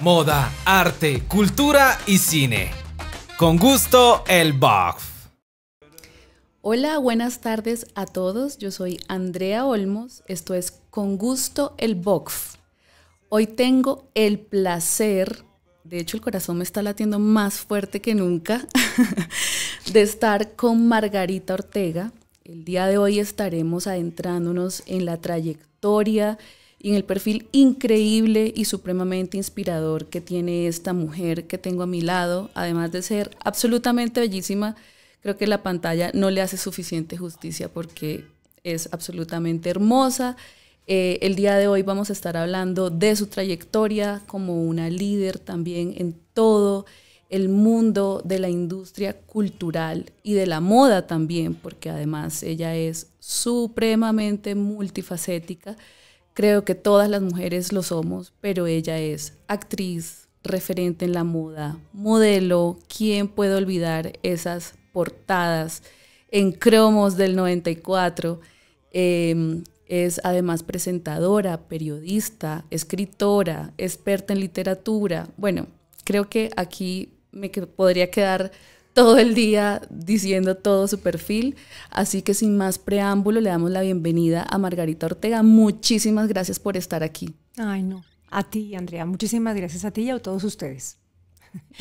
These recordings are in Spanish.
moda, arte, cultura y cine. Con gusto, el box. Hola, buenas tardes a todos. Yo soy Andrea Olmos. Esto es Con gusto, el box. Hoy tengo el placer, de hecho el corazón me está latiendo más fuerte que nunca, de estar con Margarita Ortega. El día de hoy estaremos adentrándonos en la trayectoria, y en el perfil increíble y supremamente inspirador que tiene esta mujer que tengo a mi lado, además de ser absolutamente bellísima, creo que la pantalla no le hace suficiente justicia porque es absolutamente hermosa. Eh, el día de hoy vamos a estar hablando de su trayectoria como una líder también en todo el mundo de la industria cultural y de la moda también, porque además ella es supremamente multifacética Creo que todas las mujeres lo somos, pero ella es actriz, referente en la moda, modelo, ¿quién puede olvidar esas portadas en cromos del 94? Em, es además presentadora, periodista, escritora, experta en literatura. Bueno, creo que aquí me podría quedar todo el día diciendo todo su perfil. Así que sin más preámbulo, le damos la bienvenida a Margarita Ortega. Muchísimas gracias por estar aquí. Ay, no. A ti, Andrea. Muchísimas gracias a ti y a todos ustedes.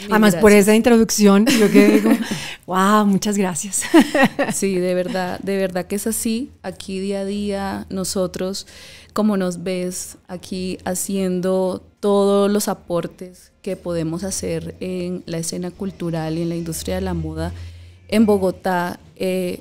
Además, por esa introducción, yo que digo, wow, muchas gracias. Sí, de verdad, de verdad que es así. Aquí día a día, nosotros, como nos ves, aquí haciendo todos los aportes que podemos hacer en la escena cultural y en la industria de la moda en Bogotá, eh,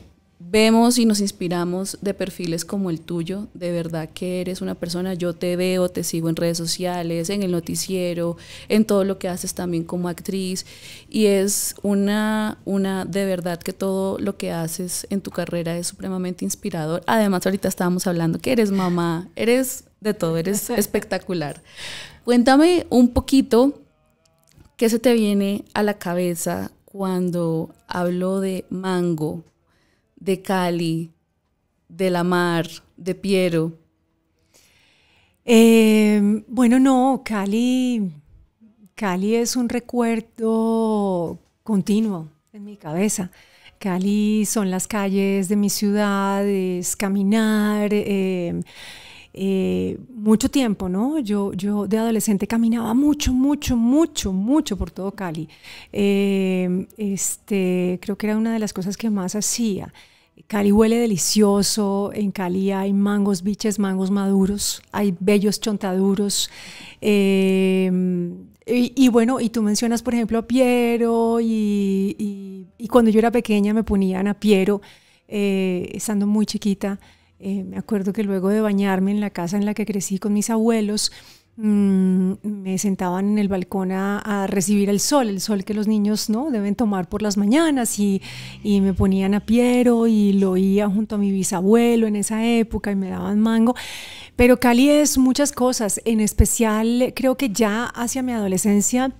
vemos y nos inspiramos de perfiles como el tuyo, de verdad que eres una persona, yo te veo, te sigo en redes sociales, en el noticiero, en todo lo que haces también como actriz y es una, una de verdad que todo lo que haces en tu carrera es supremamente inspirador. Además ahorita estábamos hablando que eres mamá, eres de todo, eres espectacular. Cuéntame un poquito qué se te viene a la cabeza cuando hablo de mango, de Cali, de la mar, de Piero? Eh, bueno, no, Cali, Cali es un recuerdo continuo en mi cabeza. Cali son las calles de mi ciudad, es caminar. Eh, eh, mucho tiempo, ¿no? Yo, yo de adolescente caminaba mucho, mucho, mucho, mucho por todo Cali. Em, este, creo que era una de las cosas que más hacía. Cali huele delicioso, en Cali hay mangos biches, mangos maduros, hay bellos chontaduros. Em, y, bueno, y tú mencionas, por ejemplo, a Piero, y cuando yo era pequeña me ponían a Piero, eh, estando muy chiquita. Eh, me acuerdo que luego de bañarme en la casa en la que crecí con mis abuelos, mm, me sentaban en el balcón a, recibir el sol, el sol que los niños ¿no? deben tomar por las mañanas y, y me ponían a Piero y lo oía junto a mi bisabuelo en esa época y me daban mango. Pero Cali es muchas cosas, en especial creo que ya hacia mi adolescencia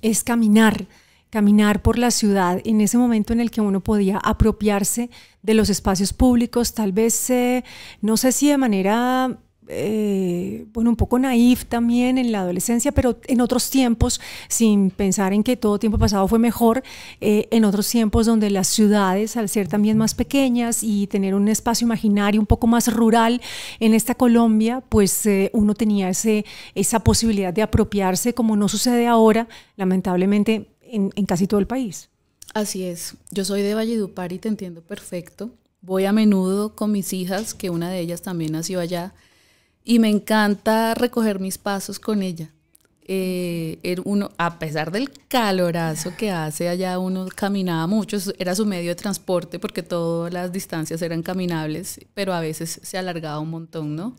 es caminar, caminar por la ciudad en ese momento en el que uno podía apropiarse de los espacios públicos, tal vez, eh, no sé si de manera eh, bueno, un poco naif también en la adolescencia, pero en otros tiempos, sin pensar en que todo tiempo pasado fue mejor, eh, en otros tiempos donde las ciudades, al ser también más pequeñas y tener un espacio imaginario un poco más rural en esta Colombia, pues uno tenía ese, esa posibilidad de apropiarse, como no sucede ahora, lamentablemente en, casi todo el país. Así es, yo soy de Valledupar y te entiendo perfecto. Voy a menudo con mis hijas, que una de ellas también nació allá, y me encanta recoger mis pasos con ella. Eh, er, uno, a pesar del calorazo que hace allá, uno caminaba mucho, era su medio de transporte porque todas las distancias eran caminables, pero a veces se alargaba un montón, ¿no?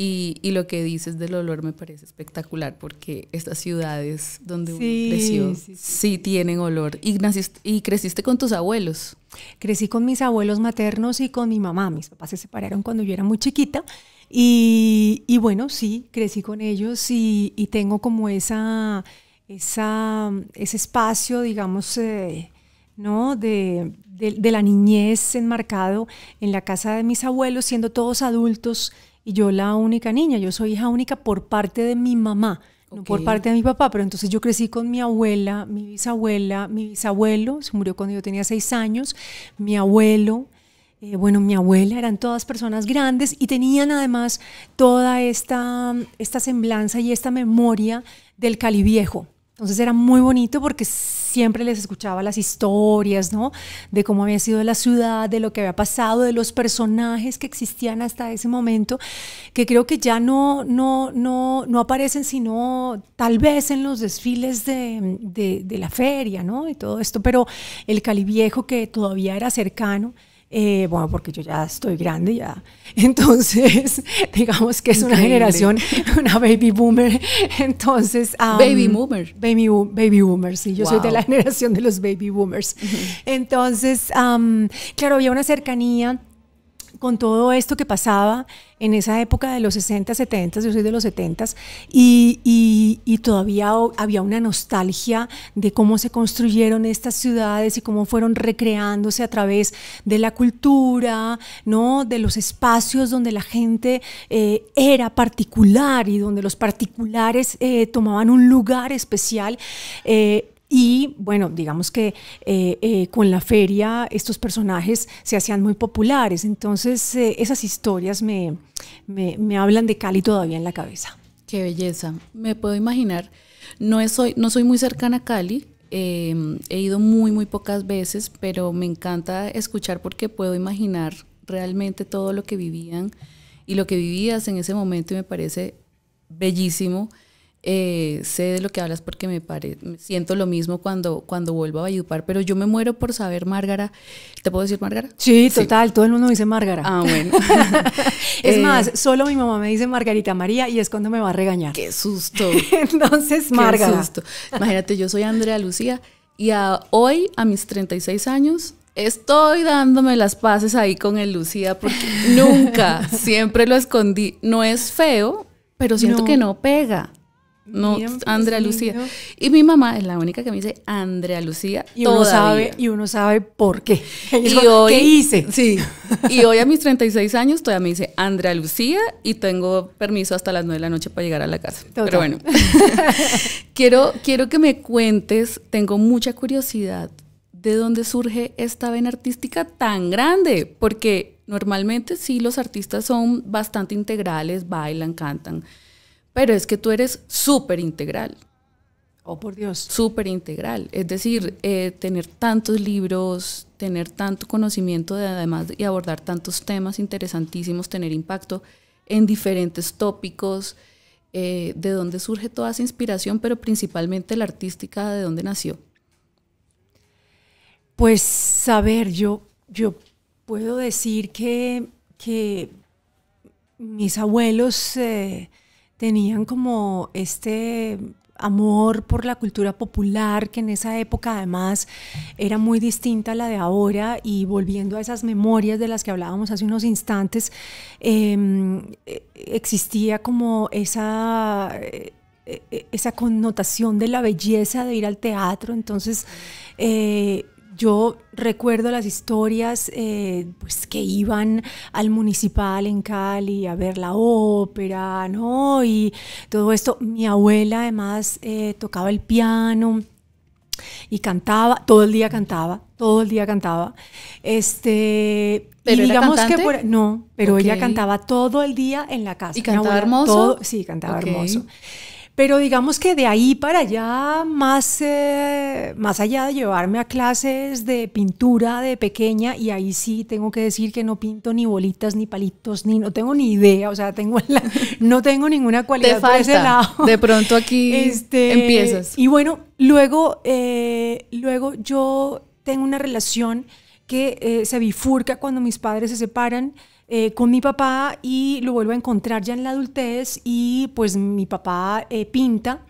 Y, lo que dices del olor me parece espectacular porque estas ciudades donde uno creció sí, tienen olor. Y, ¿Y creciste con tus abuelos? Crecí con mis abuelos maternos y con mi mamá. Mis papás se separaron cuando yo era muy chiquita. Y, bueno, sí, crecí con ellos y, tengo como esa, esa, ese espacio, digamos, eh, ¿no? de, de la niñez enmarcado en la casa de mis abuelos, siendo todos adultos y yo la única niña, yo soy hija única por parte de mi mamá, no por parte de mi papá, pero entonces yo crecí con mi abuela, mi bisabuela, mi bisabuelo, se murió cuando yo tenía seis años, mi abuelo, eh, bueno, mi abuela, eran todas personas grandes y tenían además toda esta, esta semblanza y esta memoria del Cali entonces era muy bonito porque siempre les escuchaba las historias, ¿no? De cómo había sido la ciudad, de lo que había pasado, de los personajes que existían hasta ese momento, que creo que ya no, no, no, no aparecen sino tal vez en los desfiles de, de, la feria, ¿no? Y todo esto, pero el Cali Viejo que todavía era cercano, eh, bueno, porque yo ya estoy grande ya. Entonces, digamos que es una generación, una baby boomer. Entonces, baby boomer. Baby, baby boomer, sí, yo soy de la generación de los baby boomers. Entonces, claro, había una cercanía con todo esto que pasaba en esa época de los 60, 70, yo soy de los 70, y, y, todavía había una nostalgia de cómo se construyeron estas ciudades y cómo fueron recreándose a través de la cultura, ¿no? de los espacios donde la gente eh, era particular y donde los particulares eh, tomaban un lugar especial. Eh, y bueno, digamos que eh, eh, con la feria estos personajes se hacían muy populares, entonces eh, esas historias me, hablan de Cali todavía en la cabeza. Qué belleza, me puedo imaginar. No, soy, no soy muy cercana a Cali, em, he ido muy, muy pocas veces, pero me encanta escuchar porque puedo imaginar realmente todo lo que vivían y lo que vivías en ese momento y me parece bellísimo. Eh, sé de lo que hablas porque me, siento lo mismo cuando, cuando vuelvo a Valledupar, pero yo me muero por saber, Márgara. ¿Te puedo decir Márgara? Sí, total, todo el mundo dice Márgara. Ah, bueno. es eh, más, solo mi mamá me dice Margarita María y es cuando me va a regañar. Qué susto. Entonces, Márgara. Imagínate, yo soy Andrea Lucía y a, hoy, a mis 36 años, Estoy dándome las paces ahí con el Lucía porque nunca, siempre lo escondí. No es feo, pero siento que no pega. No, Andrea Lucía. Y mi mamá es la única que me dice Andrea Lucía. Y uno sabe, y uno sabe por qué. Y ¿Qué hice? Sí. y hoy a mis 36 años todavía me dice Andrea Lucía y tengo permiso hasta las 9 de la noche para llegar a la casa. Pero bueno. quiero, quiero que me cuentes, tengo mucha curiosidad de dónde surge esta vena artística tan grande, porque normalmente sí los artistas son bastante integrales, bailan, cantan pero es que tú eres súper integral. Oh, por Dios. Súper integral. Es decir, eh, tener tantos libros, tener tanto conocimiento de, además y abordar tantos temas interesantísimos, tener impacto en diferentes tópicos, eh, de dónde surge toda esa inspiración, pero principalmente la artística, de dónde nació. Pues, saber, yo, yo puedo decir que, mis abuelos... Eh, tenían como este amor por la cultura popular, que en esa época además era muy distinta a la de ahora, y volviendo a esas memorias de las que hablábamos hace unos instantes, em, e, existía como esa, e, e, esa connotación de la belleza de ir al teatro, entonces... Eh, yo recuerdo las historias eh, pues que iban al municipal en Cali a ver la ópera, ¿no? Y todo esto. Mi abuela además eh, tocaba el piano y cantaba, todo el día cantaba, todo el día cantaba. Este, ¿Pero digamos que no, pero ella cantaba todo el día en la casa. Y cantaba hermoso. sí, cantaba hermoso. Pero digamos que de ahí para allá, más, eh, más allá de llevarme a clases de pintura de pequeña, y ahí sí tengo que decir que no pinto ni bolitas, ni palitos, ni no tengo ni idea, o sea, tengo no tengo ninguna cualidad por ese lado. De pronto aquí este, empiezas. Y bueno, luego, eh, luego yo tengo una relación que eh, se bifurca cuando mis padres se separan. Eh, con mi papá y lo vuelvo a encontrar ya en la adultez y pues mi papá eh, pinta,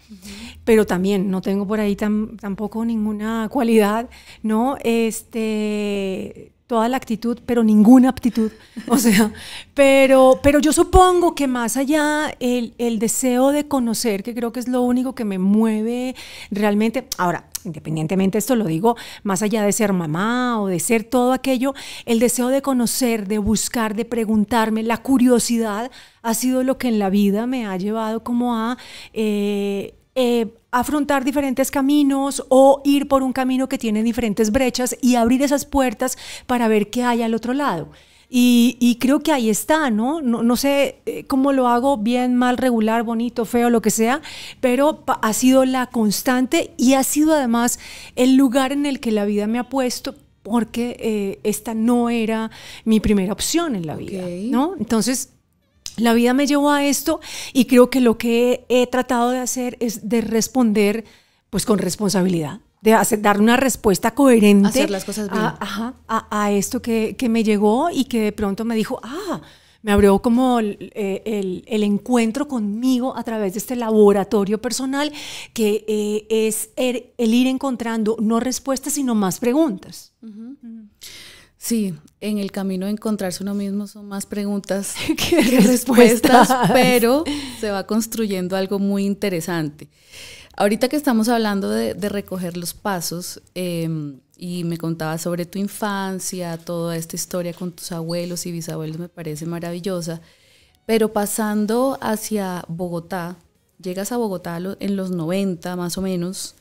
pero también no tengo por ahí tampoco ninguna cualidad, ¿no? Este, toda la actitud, pero ninguna aptitud, o sea, pero, pero yo supongo que más allá el, el deseo de conocer, que creo que es lo único que me mueve realmente, ahora, independientemente esto lo digo, más allá de ser mamá o de ser todo aquello, el deseo de conocer, de buscar, de preguntarme, la curiosidad ha sido lo que en la vida me ha llevado como a... Eh, eh, afrontar diferentes caminos o ir por un camino que tiene diferentes brechas y abrir esas puertas para ver qué hay al otro lado. Y, creo que ahí está, ¿no? ¿no? No, sé eh, cómo lo hago, bien, mal, regular, bonito, feo, lo que sea, pero ha sido la constante y ha sido además el lugar en el que la vida me ha puesto porque eh, esta no era mi primera opción en la vida, ¿no? Entonces, la vida me llevó a esto y creo que lo que he, he tratado de hacer es de responder pues con responsabilidad de dar una respuesta coherente A, esto que, me llegó y que de pronto me dijo, ah, me abrió como el, eh, encuentro conmigo a través de este laboratorio personal que eh, es er, el, ir encontrando no respuestas, sino más preguntas. Sí, en el camino de encontrarse uno mismo son más preguntas que respuestas, pero se va construyendo algo muy interesante. Ahorita que estamos hablando de, recoger los pasos em, y me contabas sobre tu infancia, toda esta historia con tus abuelos y bisabuelos me parece maravillosa, pero pasando hacia Bogotá, llegas a Bogotá en los 90 más o menos,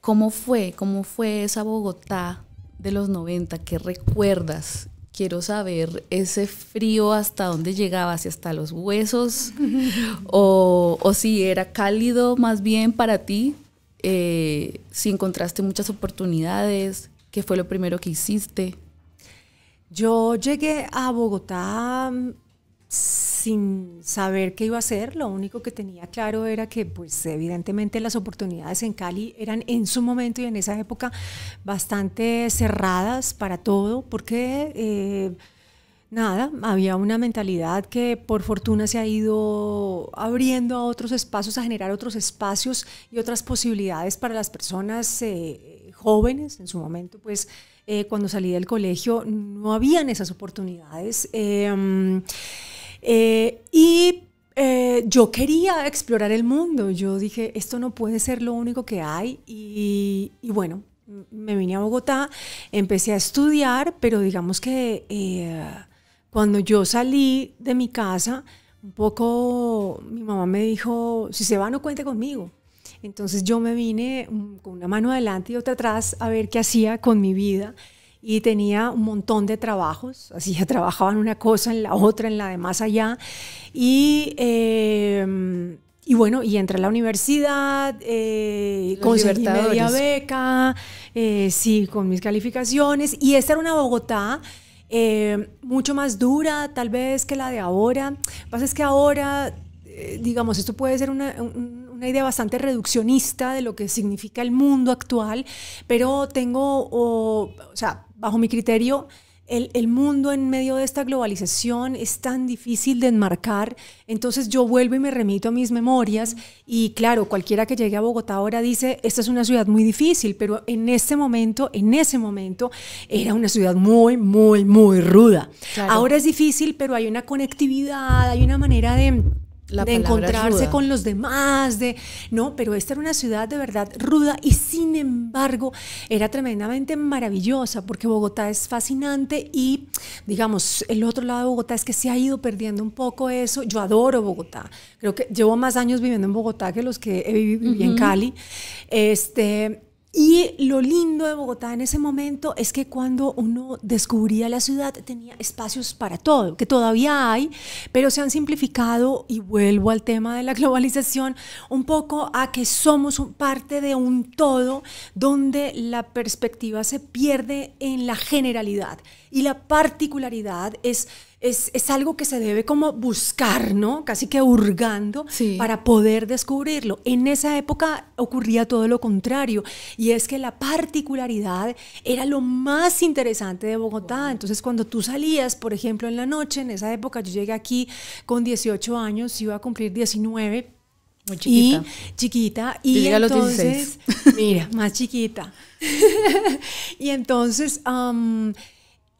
¿cómo fue? ¿Cómo fue esa Bogotá de los 90? ¿Qué recuerdas? quiero saber ese frío hasta dónde llegaba, si hasta los huesos, o, si era cálido más bien para ti, eh, si encontraste muchas oportunidades, qué fue lo primero que hiciste. Yo llegué a Bogotá sin saber qué iba a hacer, lo único que tenía claro era que pues evidentemente las oportunidades en Cali eran en su momento y en esa época bastante cerradas para todo, porque eh, nada, había una mentalidad que por fortuna se ha ido abriendo a otros espacios, a generar otros espacios y otras posibilidades para las personas eh, jóvenes en su momento, pues... Eh, cuando salí del colegio no habían esas oportunidades. Em, eh, y eh, yo quería explorar el mundo. Yo dije, esto no puede ser lo único que hay. Y, bueno, me vine a Bogotá, empecé a estudiar, pero digamos que eh, cuando yo salí de mi casa, un poco mi mamá me dijo, si se va no cuente conmigo. Entonces yo me vine mm, con una mano adelante y otra atrás a ver qué hacía con mi vida y tenía un montón de trabajos, así ya trabajaba en una cosa, en la otra, en la de más allá. Y, em, y bueno, y entré a la universidad, eh, conseguí media beca, eh, sí, con mis calificaciones. Y esta era una Bogotá. Em, mucho más dura tal vez que la de ahora. pasa es que ahora, eh, digamos, esto puede ser una, idea bastante reduccionista de lo que significa el mundo actual, pero tengo, o sea, bajo mi criterio, el, mundo en medio de esta globalización es tan difícil de enmarcar, entonces yo vuelvo y me remito a mis memorias y claro, cualquiera que llegue a Bogotá ahora dice, esta es una ciudad muy difícil, pero en este momento, en ese momento, era una ciudad muy, muy, muy ruda. Ahora es difícil, pero hay una conectividad, hay una manera de de encontrarse con los demás, de no, pero esta era una ciudad de verdad ruda y sin embargo era tremendamente maravillosa porque Bogotá es fascinante y digamos, el otro lado de Bogotá es que se ha ido perdiendo un poco eso. Yo adoro Bogotá. Creo que llevo más años viviendo en Bogotá que los que he vivido en Cali. Este, y lo lindo de Bogotá en ese momento es que cuando uno descubría la ciudad tenía espacios para todo, que todavía hay, pero se han simplificado, y vuelvo al tema de la globalización, un poco a que somos parte de un todo donde la perspectiva se pierde en la generalidad y la particularidad es es, algo que se debe como buscar, ¿no? Casi que hurgando para poder descubrirlo. En esa época ocurría todo lo contrario y es que la particularidad era lo más interesante de Bogotá. Entonces cuando tú salías, por ejemplo, en la noche, en esa época yo llegué aquí con 18 años, iba a cumplir 19. Muy chiquita. Y chiquita. Y los 16. mira, más chiquita. y entonces...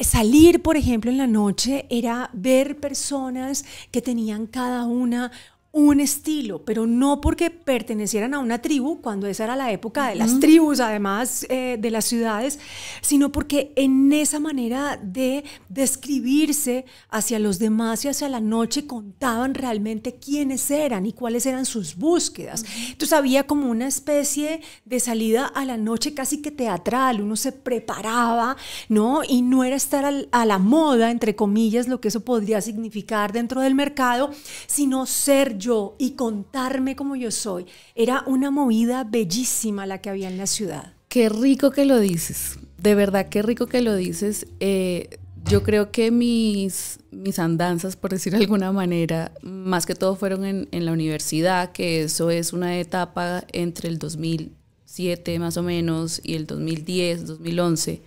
Salir, por ejemplo, en la noche era ver personas que tenían cada una un estilo, pero no porque pertenecieran a una tribu, cuando esa era la época de las tribus, además eh, de las ciudades, sino porque en esa manera de describirse hacia los demás y hacia la noche contaban realmente quiénes eran y cuáles eran sus búsquedas. Entonces había como una especie de salida a la noche casi que teatral, uno se preparaba, ¿no? Y no era estar a la moda, entre comillas, lo que eso podría significar dentro del mercado, sino ser yo y contarme como yo soy. Era una movida bellísima la que había en la ciudad. Qué rico que lo dices, de verdad, qué rico que lo dices. Eh, yo creo que mis, mis andanzas, por decir de alguna manera, más que todo fueron en, en la universidad, que eso es una etapa entre el 2007 más o menos y el 2010, 2011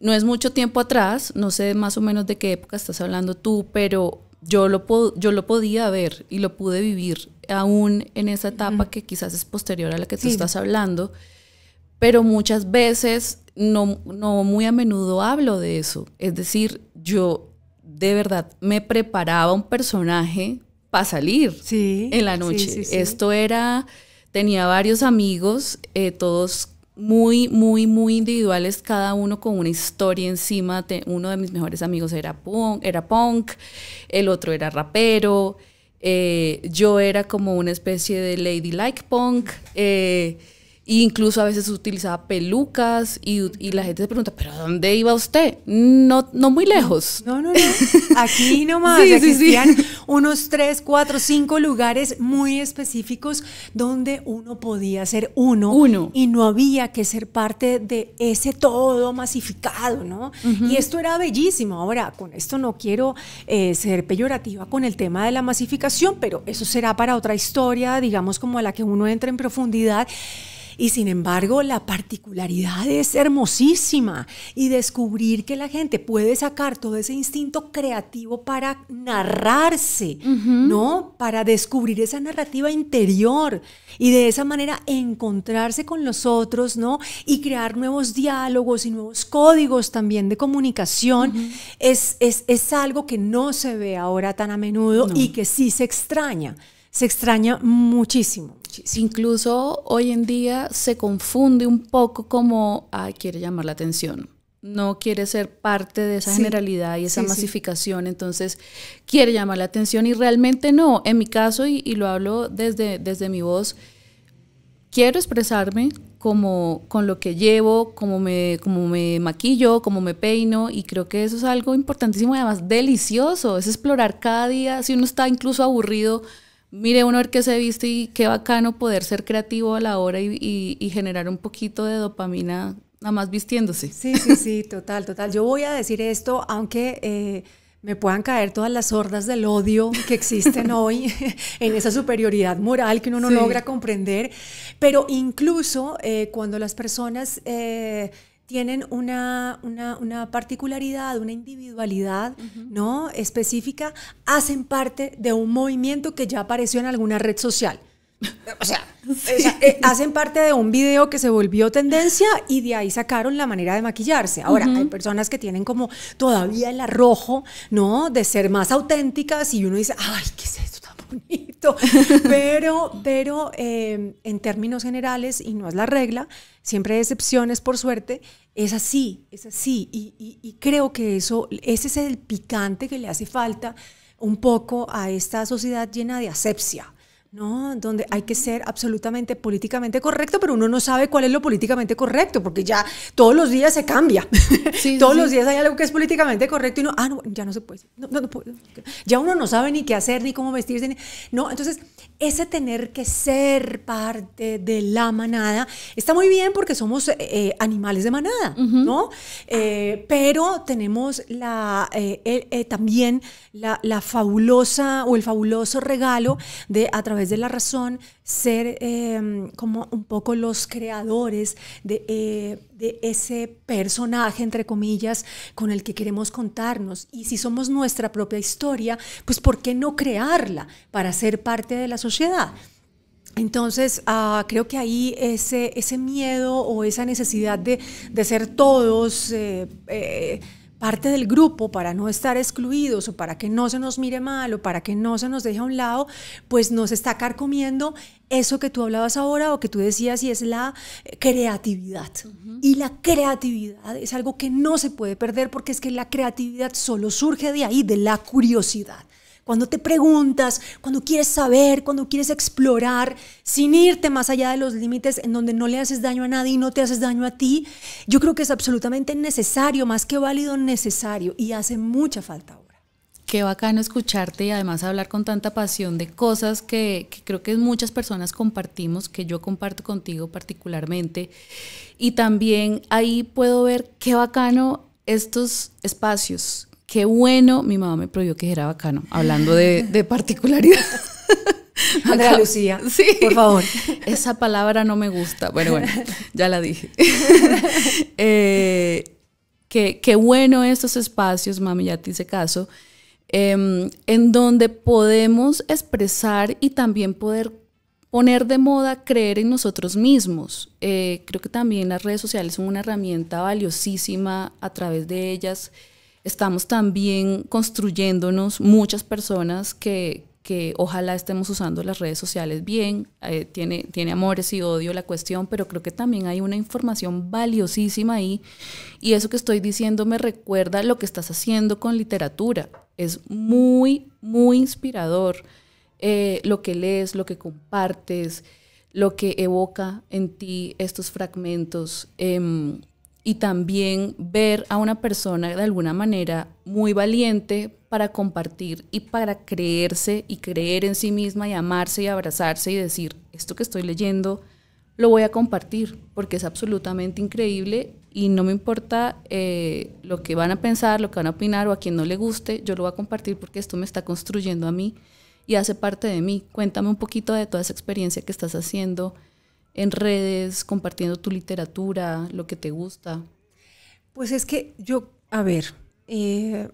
no es mucho tiempo atrás, no sé más o menos de qué época estás hablando tú, pero yo lo, yo lo podía ver y lo pude vivir aún en esa etapa que quizás es posterior a la que tú estás hablando, pero muchas veces no, no muy a menudo hablo de eso. Es decir, yo de verdad me preparaba un personaje para salir sí, en la noche. Esto era, tenía varios amigos, eh, todos muy, muy, muy individuales, cada uno con una historia encima. uno de mis mejores amigos era punk, era punk el otro era rapero, eh, yo era como una especie de ladylike punk. Eh, incluso a veces utilizaba pelucas y, y, la gente se pregunta, ¿pero dónde iba usted? No, no muy lejos. No, no, no. Aquí nomás existían unos tres, cuatro, cinco lugares muy específicos donde uno podía ser uno. Y no había que ser parte de ese todo masificado, ¿no? Y esto era bellísimo. Ahora, con esto no quiero eh, ser peyorativa con el tema de la masificación, pero eso será para otra historia, digamos, como a la que uno entra en profundidad. Y sin embargo, la particularidad es hermosísima y descubrir que la gente puede sacar todo ese instinto creativo para narrarse, ¿no? Para descubrir esa narrativa interior y de esa manera encontrarse con los otros, ¿no? Y crear nuevos diálogos y nuevos códigos también de comunicación es, es, algo que no se ve ahora tan a menudo y que sí se extraña se extraña muchísimo. Incluso hoy en día se confunde un poco como, ay, quiere llamar la atención no quiere ser parte de esa generalidad y esa masificación, entonces quiere llamar la atención y realmente no. En mi caso, y, lo hablo desde, desde mi voz, quiero expresarme como con lo que llevo, como me, como me maquillo, como me peino, y creo que eso es algo importantísimo y además delicioso, es explorar cada día, si uno está incluso aburrido, Mire, uno a ver qué se viste y qué bacano poder ser creativo a la hora y, generar un poquito de dopamina nada más vistiéndose. Sí, sí, sí, total, total. Yo voy a decir esto, aunque... Eh, me puedan caer todas las hordas del odio que existen hoy en esa superioridad moral que uno no logra comprender, pero incluso eh, cuando las personas eh, tienen una, una, particularidad, una individualidad ¿no? específica, hacen parte de un movimiento que ya apareció en alguna red social. O sea, eh, eh, hacen parte de un video que se volvió tendencia y de ahí sacaron la manera de maquillarse. Ahora, hay personas que tienen como todavía el arrojo, ¿no? De ser más auténticas y uno dice, ay, ¿qué es eso? bonito, pero, pero em, en términos generales, y no es la regla, siempre hay excepciones por suerte, es así, es así, y, y creo que eso, ese es el picante que le hace falta un poco a esta sociedad llena de asepsia no, donde hay que ser absolutamente políticamente correcto, pero uno no sabe cuál es lo políticamente correcto, porque ya todos los días se cambia. todos los días hay algo que es políticamente correcto y no, ah, no, ya no se puede. Ya uno no sabe ni qué hacer, ni cómo vestirse. no, entonces ese tener que ser parte de la manada está muy bien porque somos eh, eh, animales de manada, ¿no? Eh, pero tenemos la, también la, la, fabulosa o el fabuloso regalo de a través de la razón ser em, como un poco los creadores de ese personaje, entre comillas, con el que queremos contarnos. Y si somos nuestra propia historia, pues ¿por qué no crearla para ser parte de la sociedad? Entonces, ah, creo que ahí ese, ese miedo o esa necesidad de, ser todos... Eh, eh, parte del grupo para no estar excluidos o para que no se nos mire mal o para que no se nos deje a un lado, pues nos está carcomiendo eso que tú hablabas ahora o que tú decías y es la creatividad. Y la creatividad es algo que no se puede perder porque es que la creatividad solo surge de ahí, de la curiosidad cuando te preguntas, cuando quieres saber, cuando quieres explorar, sin irte más allá de los límites en donde no le haces daño a nadie y no te haces daño a ti, yo creo que es absolutamente necesario, más que válido, necesario y hace mucha falta ahora. Qué bacano escucharte y además hablar con tanta pasión de cosas que, creo que muchas personas compartimos, que yo comparto contigo particularmente. Y también ahí puedo ver qué bacano estos espacios qué bueno, mi mamá me prohibió que era bacano, hablando de, particularidad. Andrea Lucía, sí, por favor. Esa palabra no me gusta, Bueno, bueno, ya la dije. Eh, qué, bueno estos espacios, mami, ya te hice caso, em, en donde podemos expresar y también poder poner de moda creer en nosotros mismos. Eh, creo que también las redes sociales son una herramienta valiosísima a través de ellas estamos también construyéndonos muchas personas que, ojalá estemos usando las redes sociales bien, eh, tiene, tiene amores y odio la cuestión, pero creo que también hay una información valiosísima ahí y eso que estoy diciendo me recuerda lo que estás haciendo con literatura, es muy, muy inspirador eh, lo que lees, lo que compartes, lo que evoca en ti estos fragmentos. Em, y también ver a una persona de alguna manera muy valiente para compartir y para creerse y creer en sí misma y amarse y abrazarse y decir, esto que estoy leyendo lo voy a compartir porque es absolutamente increíble y no me importa eh, lo que van a pensar, lo que van a opinar o a quien no le guste, yo lo voy a compartir porque esto me está construyendo a mí y hace parte de mí. Cuéntame un poquito de toda esa experiencia que estás haciendo en redes, compartiendo tu literatura, lo que te gusta? Pues es que yo, a ver, eh,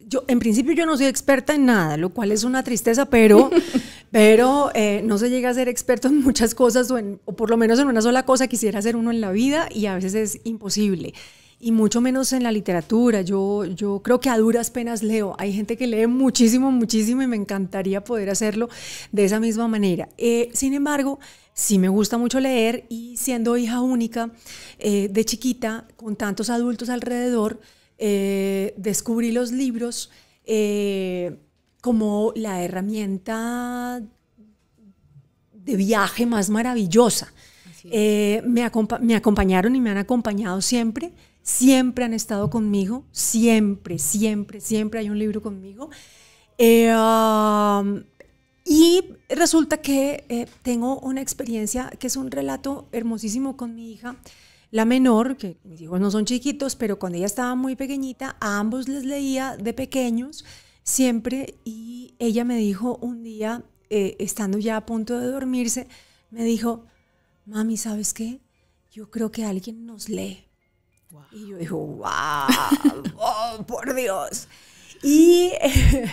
yo en principio yo no soy experta en nada, lo cual es una tristeza, pero, pero eh, no se llega a ser experto en muchas cosas o, por lo menos en una sola cosa quisiera ser uno en la vida y a veces es imposible y mucho menos en la literatura. Yo, yo creo que a duras penas leo. Hay gente que lee muchísimo, muchísimo y me encantaría poder hacerlo de esa misma manera. Eh, sin embargo, Sí, me gusta mucho leer y siendo hija única, eh, de chiquita, con tantos adultos alrededor, eh, descubrí los libros eh, como la herramienta de viaje más maravillosa. Me, acompañaron y me han acompañado siempre, siempre han estado conmigo, siempre, siempre, siempre hay un libro conmigo. Um, y resulta que eh, tengo una experiencia que es un relato hermosísimo con mi hija, la menor, que mis hijos no son chiquitos, pero cuando ella estaba muy pequeñita, a ambos les leía de pequeños siempre y ella me dijo un día, eh, estando ya a punto de dormirse, me dijo, mami, ¿sabes qué? Yo creo que alguien nos lee. Y yo dijo, wow, oh, por Dios. Y... Eh,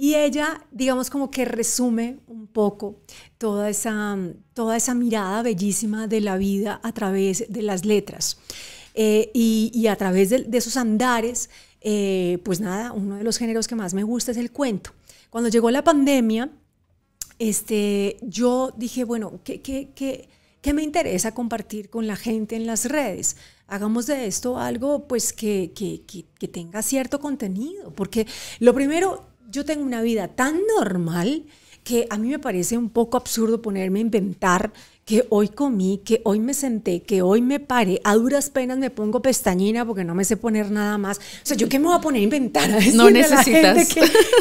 y ella, digamos, como que resume un poco toda esa, toda esa mirada bellísima de la vida a través de las letras eh, y, a través de, esos andares. Eh, pues nada, uno de los géneros que más me gusta es el cuento. Cuando llegó la pandemia, este, yo dije, bueno, ¿qué, qué, qué, qué me interesa compartir con la gente en las redes? Hagamos de esto algo pues que, que, que, que tenga cierto contenido, porque lo primero, yo tengo una vida tan normal que a mí me parece un poco absurdo ponerme a inventar que hoy comí, que hoy me senté, que hoy me paré, a duras penas me pongo pestañina porque no me sé poner nada más. O sea, ¿yo qué me voy a poner a inventar? A no que,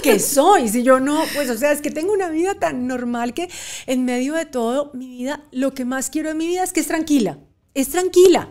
que, soy, si yo no, pues, o sea, es que tengo una vida tan normal que en medio de todo, mi vida, lo que más quiero en mi vida es que es tranquila, es tranquila.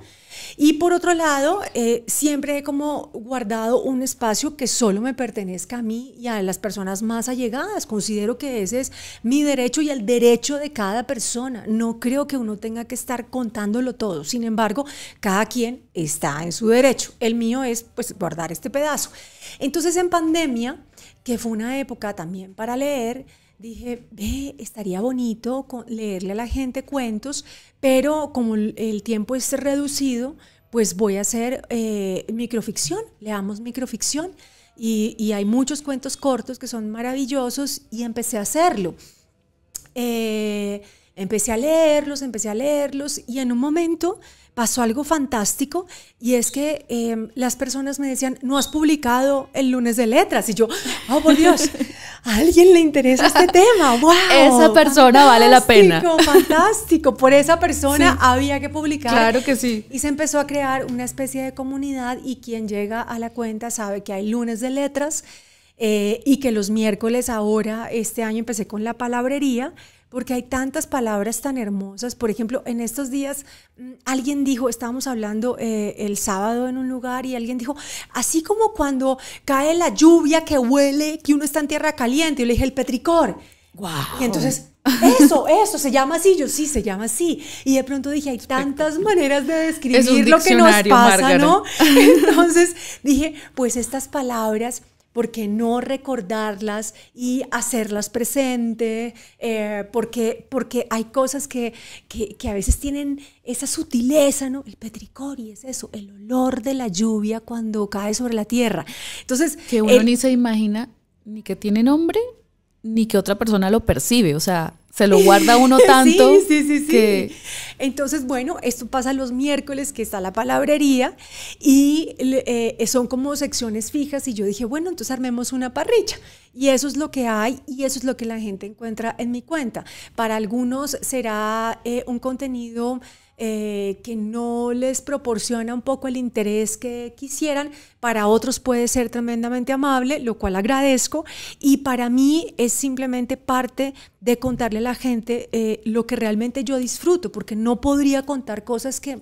Y por otro lado, eh, siempre he como guardado un espacio que solo me pertenezca a mí y a las personas más allegadas. Considero que ese es mi derecho y el derecho de cada persona. No creo que uno tenga que estar contándolo todo. Sin embargo, cada quien está en su derecho. El mío es pues guardar este pedazo. Entonces en pandemia, que fue una época también para leer, dije, estaría bonito leerle a la gente cuentos, pero como el tiempo es reducido, pues voy a hacer eh, microficción, leamos microficción. Y, y, hay muchos cuentos cortos que son maravillosos y empecé a hacerlo. Eh, empecé a leerlos, empecé a leerlos y en un momento pasó algo fantástico y es que em, las personas me decían, no has publicado el lunes de letras. Y yo, oh, por Dios, a alguien le interesa este tema. ¡Wow! Esa persona vale la pena. Fantástico, por esa persona había que publicar. Claro que sí. Y se empezó a crear una especie de comunidad y quien llega a la cuenta sabe que hay lunes de letras. Eh, y que los miércoles ahora, este año empecé con la palabrería, porque hay tantas palabras tan hermosas. Por ejemplo, en estos días mm, alguien dijo, estábamos hablando eh, el sábado en un lugar y alguien dijo, así como cuando cae la lluvia que huele, que uno está en tierra caliente, yo le dije el petricor. Wow. Y entonces, eso, eso, se llama así, yo sí, se llama así. Y de pronto dije, hay tantas maneras de describir lo que nos pasa, ¿no? Entonces dije, pues estas palabras ¿por no recordarlas y hacerlas presente? Eh, porque, porque hay cosas que, a veces tienen esa sutileza, ¿no? El petricorio es eso, el olor de la lluvia cuando cae sobre la tierra. Entonces... Que uno ni se imagina ni que tiene nombre, ni que otra persona lo percibe. O sea, se lo guarda uno tanto. sí, sí, sí, Que... Entonces, bueno, esto pasa los miércoles que está la palabrería y eh, son como secciones fijas y yo dije, bueno, entonces armemos una parrilla. Y eso es lo que hay y eso es lo que la gente encuentra en mi cuenta. Para algunos será eh, un contenido eh, que no les proporciona un poco el interés que quisieran. Para otros puede ser tremendamente amable, lo cual agradezco. Y para mí es simplemente parte de contarle a la gente eh, lo que realmente yo disfruto, porque no podría contar cosas que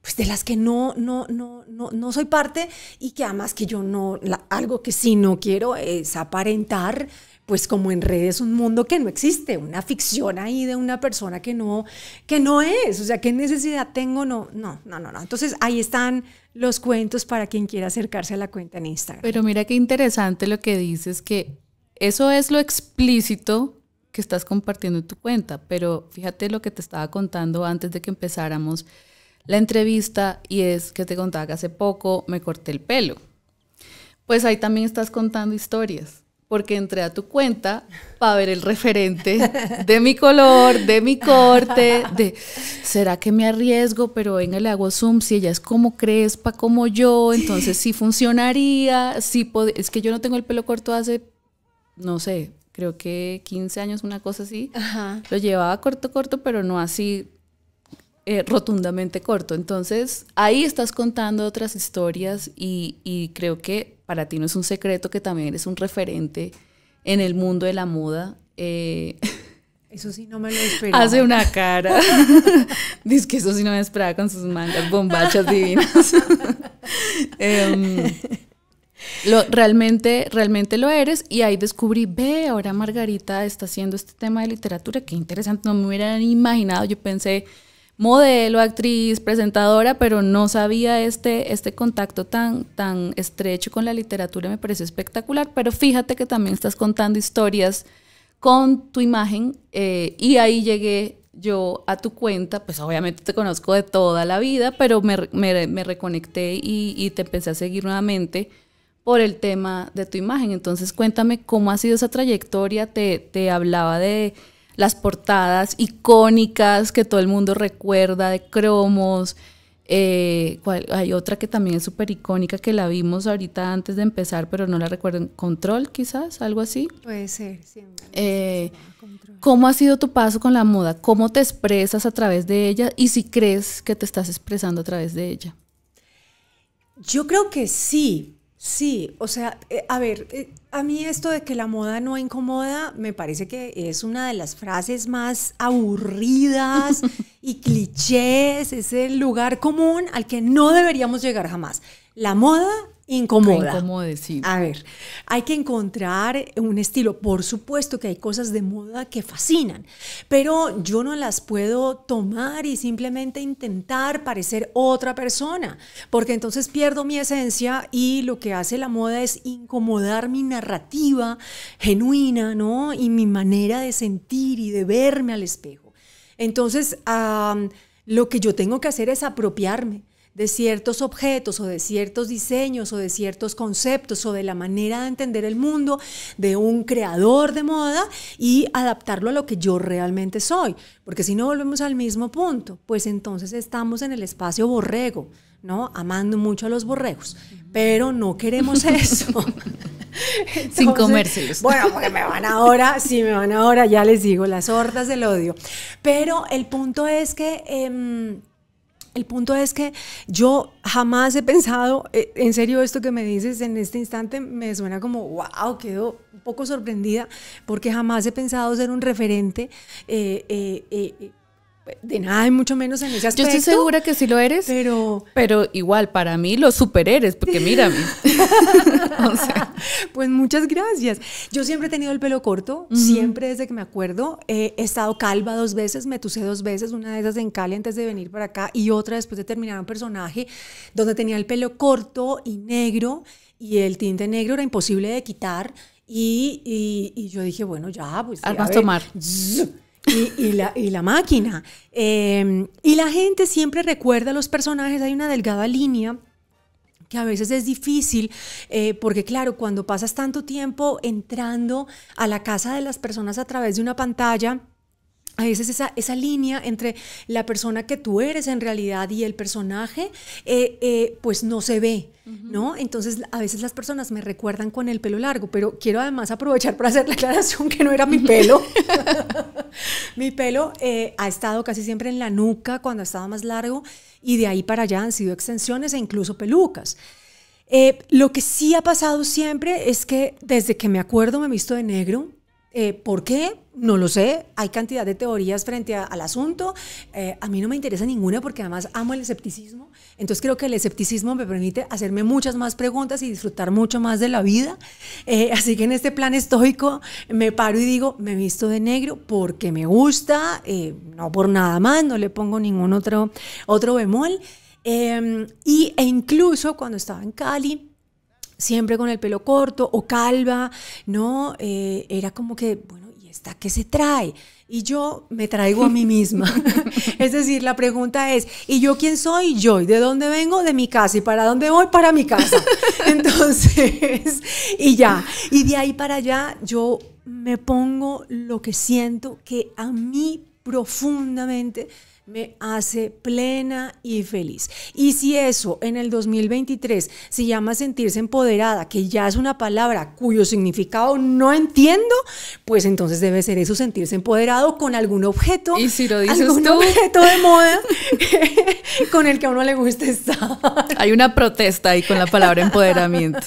pues de las que no, no, no, no, no soy parte y que además que yo no, algo que sí no quiero es aparentar pues como en redes un mundo que no existe, una ficción ahí de una persona que no, que no es, o sea, ¿qué necesidad tengo? No, no, no, no, no. Entonces ahí están los cuentos para quien quiera acercarse a la cuenta en Instagram. Pero mira qué interesante lo que dices, que eso es lo explícito que estás compartiendo en tu cuenta, pero fíjate lo que te estaba contando antes de que empezáramos la entrevista y es que te contaba que hace poco me corté el pelo. Pues ahí también estás contando historias porque entré a tu cuenta para ver el referente de mi color, de mi corte, de será que me arriesgo, pero venga, le hago zoom, si ella es como crespa, como yo, entonces sí funcionaría, sí es que yo no tengo el pelo corto hace, no sé, creo que 15 años, una cosa así. Lo llevaba corto, corto, pero no así eh, rotundamente corto. Entonces, ahí estás contando otras historias y, creo que para ti no es un secreto que también eres un referente en el mundo de la moda. Eh, eso sí no me lo esperaba. Hace una cara. Dice que eso sí no me esperaba con sus mangas bombachas divinas. Em, realmente, realmente lo eres y ahí descubrí, ve, ahora Margarita está haciendo este tema de literatura, qué interesante, no me hubieran imaginado, yo pensé, modelo, actriz, presentadora, pero no sabía este, este contacto tan, tan estrecho con la literatura, me pareció espectacular, pero fíjate que también estás contando historias con tu imagen eh, y ahí llegué yo a tu cuenta, pues obviamente te conozco de toda la vida, pero me, me, me reconecté y, y, te empecé a seguir nuevamente por el tema de tu imagen. Entonces cuéntame cómo ha sido esa trayectoria, te, te hablaba de las portadas icónicas que todo el mundo recuerda de cromos. Eh, hay otra que también es súper icónica que la vimos ahorita antes de empezar, pero no la recuerden. Control, quizás, algo así. Puede ser, eh, ¿Cómo ha sido tu paso con la moda? ¿Cómo te expresas a través de ella? Y si crees que te estás expresando a través de ella. Yo creo que sí, Sí, o sea, eh, a ver, eh, a mí esto de que la moda no incomoda me parece que es una de las frases más aburridas y clichés, es el lugar común al que no deberíamos llegar jamás. La moda incomoda. A ver, hay que encontrar un estilo. Por supuesto que hay cosas de moda que fascinan, pero yo no las puedo tomar y simplemente intentar parecer otra persona, porque entonces pierdo mi esencia y lo que hace la moda es incomodar mi narrativa genuina, ¿no? Y mi manera de sentir y de verme al espejo. Entonces, lo que yo tengo que hacer es apropiarme de ciertos objetos o de ciertos diseños o de ciertos conceptos o de la manera de entender el mundo de un creador de moda y adaptarlo a lo que yo realmente soy. Porque si no volvemos al mismo punto, pues entonces estamos en el espacio borrego, ¿no? Amando mucho a los borregos, pero no queremos eso. sin comérselos. Bueno, porque me van ahora, sí me van ahora, ya les digo, las hordas del odio. Pero el punto es que... Em, el punto es que yo jamás he pensado, eh, en serio esto que me dices en este instante me suena como, wow, quedo un poco sorprendida porque jamás he pensado ser un referente. Eh, eh, de nada y mucho menos en ese aspecto. Yo estoy segura que sí lo eres, pero, pero igual para mí lo eres, porque mírame. o sea. Pues muchas gracias. Yo siempre he tenido el pelo corto, siempre desde que me acuerdo. he estado calva dos veces, me tucé dos veces, una de esas en Cali antes de venir para acá y otra después de terminar un personaje donde tenía el pelo corto y negro y el tinte negro era imposible de quitar. Y, y, yo dije, bueno, ya, pues... a tomar. Y, la, máquina. Em, y la gente siempre recuerda a los personajes, hay una delgada línea que a veces es difícil, eh, porque claro, cuando pasas tanto tiempo entrando a la casa de las personas a través de una pantalla, a veces esa, esa, línea entre la persona que tú eres en realidad y el personaje, eh, eh, pues no se ve, ¿no? Entonces a veces las personas me recuerdan con el pelo largo, pero quiero además aprovechar para hacer la aclaración que no era mi pelo. mi pelo eh, ha estado casi siempre en la nuca cuando estaba más largo y de ahí para allá han sido extensiones e incluso pelucas. lo que sí ha pasado siempre es que desde que me acuerdo me he visto de negro eh, ¿Por qué? No lo sé. Hay cantidad de teorías frente al asunto. Eh, a mí no me interesa ninguna porque además amo el escepticismo. Entonces creo que el escepticismo me permite hacerme muchas más preguntas y disfrutar mucho más de la vida. Eh, así que en este plan estoico me paro y digo, me visto de negro porque me gusta, no por nada más, no le pongo ningún otro, otro bemol. Em, y, e incluso cuando estaba en Cali, siempre con el pelo corto o calva, ¿no? Eh, era como que, bueno, ¿y esta qué se trae? Y yo me traigo a mí misma. es decir, la pregunta es, ¿y yo quién soy? Yo. ¿Y de dónde vengo? De mi casa. ¿Y para dónde voy? Para mi casa. Entonces, y ya. Y de ahí para allá yo me pongo lo que siento que a mí profundamente me hace plena y feliz. Y si eso en el 2023 se llama sentirse empoderada, que ya es una palabra cuyo significado no entiendo, pues entonces debe ser eso, sentirse empoderado con algún objeto, ¿Y si lo dices algún objeto de moda con el que a uno le guste estar. Hay una protesta ahí con la palabra empoderamiento.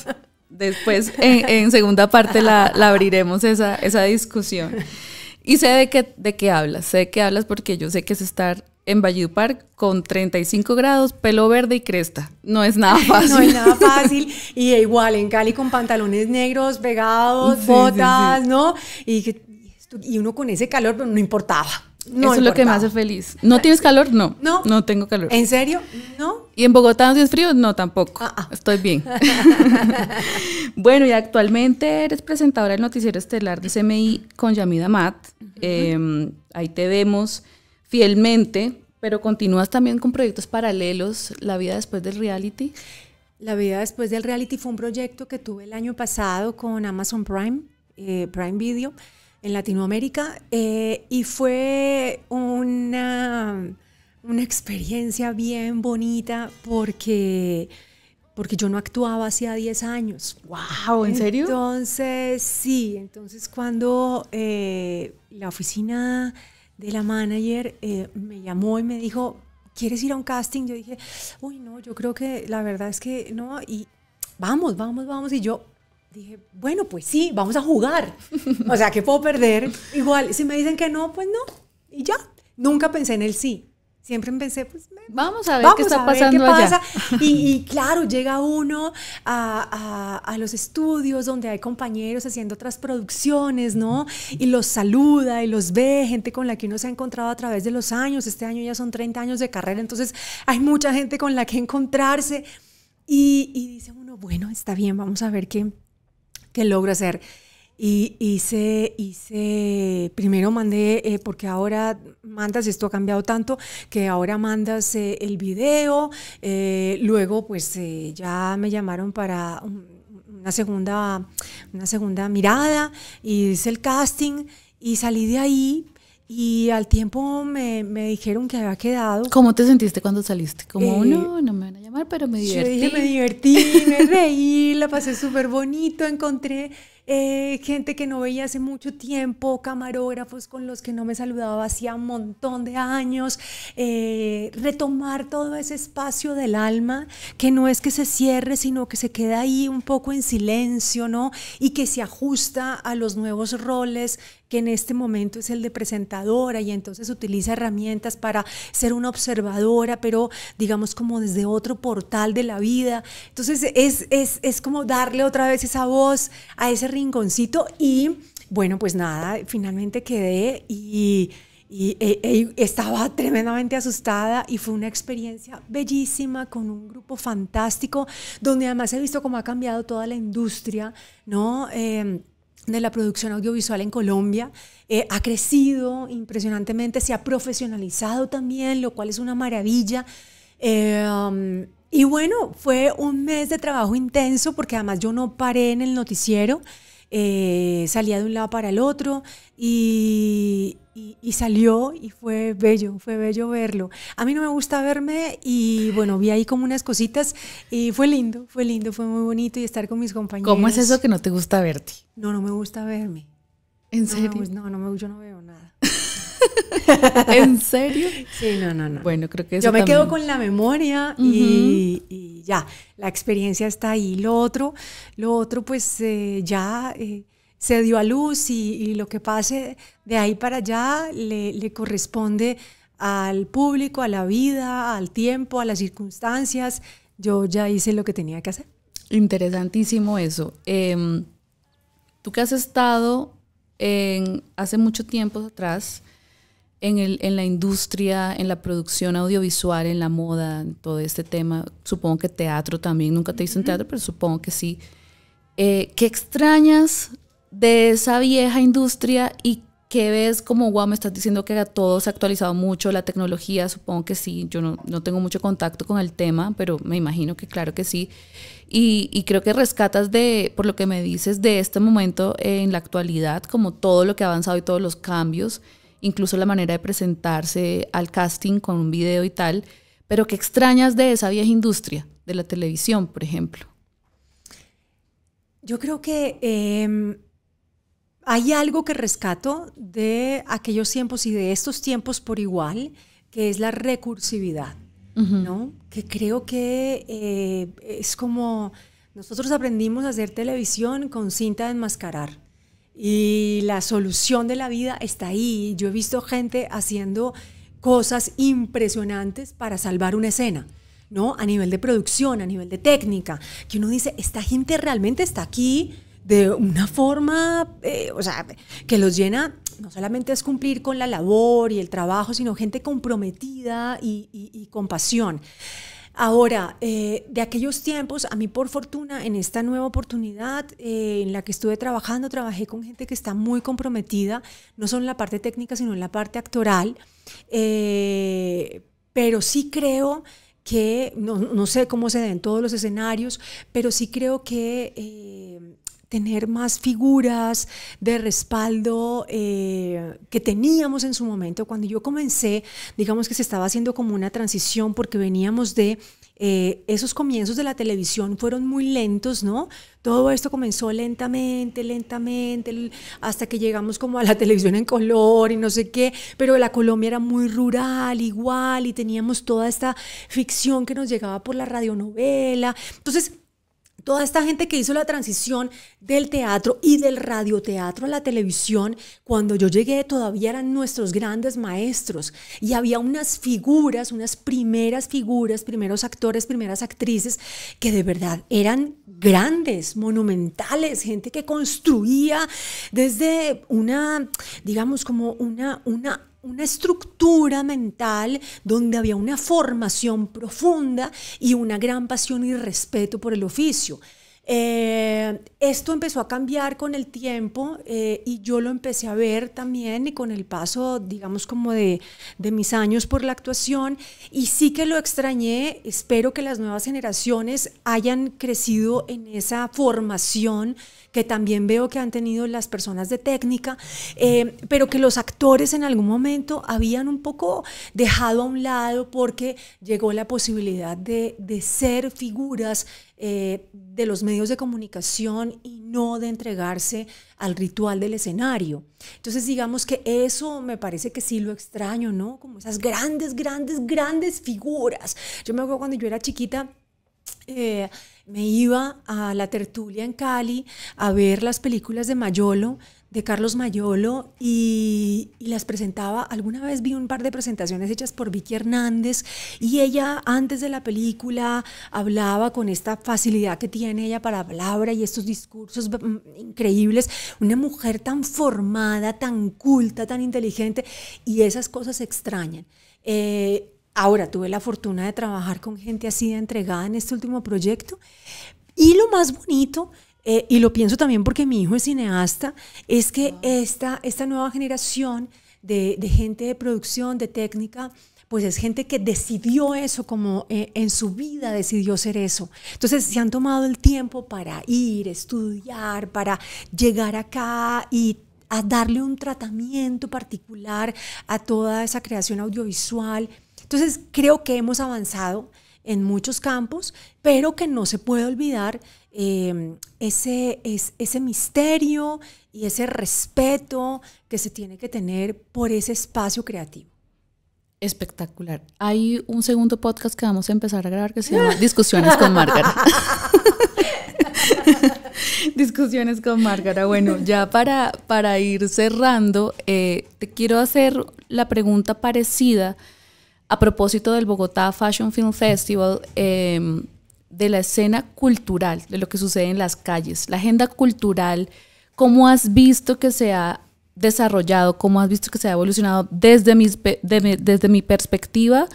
Después, en, segunda parte, la, abriremos esa, discusión. Y sé de qué, de qué hablas, sé de qué hablas porque yo sé que es estar en Park con 35 grados, pelo verde y cresta. No es nada fácil. no es nada fácil. Y igual en Cali con pantalones negros, pegados, botas, ¿no? Y, uno con ese calor, no importaba. Eso es lo que me hace feliz. ¿No tienes calor? No. No. No tengo calor. ¿En serio? No. ¿Y en Bogotá no tienes frío? No, tampoco. Ah, ah. Estoy bien. bueno, y actualmente eres presentadora del noticiero estelar de CMI con Yamida Matt. Em, ahí te vemos fielmente, pero continúas también con proyectos paralelos, La vida después del reality. La vida después del reality fue un proyecto que tuve el año pasado con Amazon Prime, eh, Prime Video, en Latinoamérica, eh, y fue una, una experiencia bien bonita porque porque yo no actuaba hacía 10 años. ¡Wow! ¿En serio? Entonces, sí, entonces cuando eh, la oficina de la manager eh, me llamó y me dijo, ¿quieres ir a un casting? Yo dije, uy, no, yo creo que la verdad es que no, y vamos, vamos, vamos, y yo dije, bueno, pues sí, vamos a jugar, o sea, ¿qué puedo perder? Igual, si me dicen que no, pues no, y ya, nunca pensé en el sí, Siempre pensé, pues, vamos a ver qué está pasando pasa. Y, claro, llega uno a, los estudios donde hay compañeros haciendo otras producciones, ¿no? Y los saluda y los ve, gente con la que uno se ha encontrado a través de los años. Este año ya son 30 años de carrera, entonces hay mucha gente con la que encontrarse. Y, dice uno, bueno, está bien, vamos a ver qué, qué logro hacer. Y hice, hice, primero mandé, eh, porque ahora mandas, esto ha cambiado tanto, que ahora mandas eh, el video, eh, luego pues ya me llamaron para una segunda, una segunda mirada, y hice el casting y salí de ahí y al tiempo me, me, dijeron que había quedado. ¿Cómo te sentiste cuando saliste? Como, no, no me van a llamar, pero me divertí. Yo dije, me divertí, me reí, la pasé súper bonito, encontré eh, gente que no veía hace mucho tiempo, camarógrafos con los que no me saludaba hacía un montón de años, eh, retomar todo ese espacio del alma que no es que se cierre, sino que se queda ahí un poco en silencio, ¿no? Y que se ajusta a los nuevos roles que en este momento es el de presentadora y entonces utiliza herramientas para ser una observadora, pero digamos como desde otro portal de la vida. Entonces es, es, como darle otra vez esa voz a ese rinconcito y bueno, pues nada, finalmente quedé y e, e, estaba tremendamente asustada y fue una experiencia bellísima con un grupo fantástico donde además he visto cómo ha cambiado toda la industria, ¿no? Em, de la producción audiovisual en Colombia. Eh, ha crecido impresionantemente, se ha profesionalizado también, lo cual es una maravilla. Eh, um, y bueno, fue un mes de trabajo intenso porque además yo no paré en el noticiero, eh, salía de un lado para el otro y, y, salió y fue bello, fue bello verlo. A mí no me gusta verme y bueno, vi ahí como unas cositas y fue lindo, fue lindo, fue muy bonito y estar con mis compañeros. ¿Cómo es eso que no te gusta verte? No, no me gusta verme. ¿En serio? No, no, yo no veo nada. ¿En serio? Sí, no, no, no. Bueno, creo que eso Yo me quedo con la memoria y, ya, la experiencia está ahí. Lo otro, lo otro pues eh, ya... Eh, se dio a luz y, lo que pase de ahí para allá le, corresponde al público, a la vida, al tiempo, a las circunstancias. Yo ya hice lo que tenía que hacer. Interesantísimo eso. Em, tú que has estado en, hace mucho tiempo atrás en, el, en, la industria, en la producción audiovisual, en la moda, en todo este tema, supongo que teatro también, nunca te hice en teatro, pero supongo que sí. Eh, ¿Qué extrañas de esa vieja industria y que ves como, wow, me estás diciendo que todo se ha actualizado mucho, la tecnología, supongo que sí, yo no, tengo mucho contacto con el tema, pero me imagino que claro que sí. Y, y, creo que rescatas de, por lo que me dices, de este momento en la actualidad, como todo lo que ha avanzado y todos los cambios, incluso la manera de presentarse al casting con un video y tal, pero qué extrañas de esa vieja industria, de la televisión, por ejemplo. Yo creo que... Em, hay algo que rescato de aquellos tiempos y de estos tiempos por igual, que es la recursividad, ¿no? Que creo que eh, es como nosotros aprendimos a hacer televisión con cinta de enmascarar. Y la solución de la vida está ahí. Yo he visto gente haciendo cosas impresionantes para salvar una escena. ¿no? A nivel de producción, a nivel de técnica, que uno dice, esta gente realmente está aquí de una forma, eh, o sea, que los llena, no solamente es cumplir con la labor y el trabajo, sino gente comprometida y, y, con pasión. Ahora, eh, de aquellos tiempos, a mí por fortuna, en esta nueva oportunidad eh, en la que estuve trabajando, trabajé con gente que está muy comprometida, no solo en la parte técnica, sino en la parte actoral, pero sí creo que, no, no, sé cómo se den todos los escenarios, pero sí creo que tener más figuras de respaldo eh, que teníamos en su momento. Cuando yo comencé, digamos que se estaba haciendo como una transición porque veníamos de... Eh, esos comienzos de la televisión fueron muy lentos, ¿no? Todo esto comenzó lentamente, lentamente, hasta que llegamos como a la televisión en color y no sé qué, pero la Colombia era muy rural igual y teníamos toda esta ficción que nos llegaba por la radionovela. Entonces, toda esta gente que hizo la transición del teatro y del radioteatro a la televisión, cuando yo llegué todavía eran nuestros grandes maestros y había unas figuras, unas primeras figuras, primeros actores, primeras actrices que de verdad eran grandes, monumentales, gente que construía desde una, digamos, como una, una una estructura mental donde había una formación profunda y una gran pasión y respeto por el oficio. Eh, esto empezó a cambiar con el tiempo eh, y yo lo empecé a ver también y con el paso, digamos, como de, mis años por la actuación y sí que lo extrañé. Espero que las nuevas generaciones hayan crecido en esa formación que también veo que han tenido las personas de técnica, eh, pero que los actores en algún momento habían un poco dejado a un lado porque llegó la posibilidad de, de ser figuras eh, de los medios de comunicación y no de entregarse al ritual del escenario. Entonces digamos que eso me parece que sí lo extraño, ¿no? Como esas grandes, grandes, grandes figuras. Yo me acuerdo cuando yo era chiquita... Eh, me iba a la tertulia en Cali a ver las películas de Mayolo de Carlos Mayolo y, las presentaba, alguna vez vi un par de presentaciones hechas por Vicky Hernández y ella antes de la película hablaba con esta facilidad que tiene ella para hablar y estos discursos mm, increíbles, una mujer tan formada, tan culta, tan inteligente y esas cosas se extrañan. Eh, ahora tuve la fortuna de trabajar con gente así de entregada en este último proyecto y lo más bonito eh, y lo pienso también porque mi hijo es cineasta, es que esta, esta nueva generación de, de gente de producción, de técnica, pues es gente que decidió eso, como eh, en su vida decidió ser eso. Entonces se han tomado el tiempo para ir, estudiar, para llegar acá y a darle un tratamiento particular a toda esa creación audiovisual. Entonces creo que hemos avanzado en muchos campos, pero que no se puede olvidar Em, ese, es, ese misterio y ese respeto que se tiene que tener por ese espacio creativo. Espectacular. Hay un segundo podcast que vamos a empezar a grabar que se llama Discusiones con margarita Discusiones con Márgara. Bueno, ya para, para ir cerrando, eh, te quiero hacer la pregunta parecida a propósito del Bogotá Fashion Film Festival. Em, de la escena cultural, de lo que sucede en las calles, la agenda cultural, cómo has visto que se ha desarrollado, cómo has visto que se ha evolucionado desde, mis, mi, desde mi perspectiva,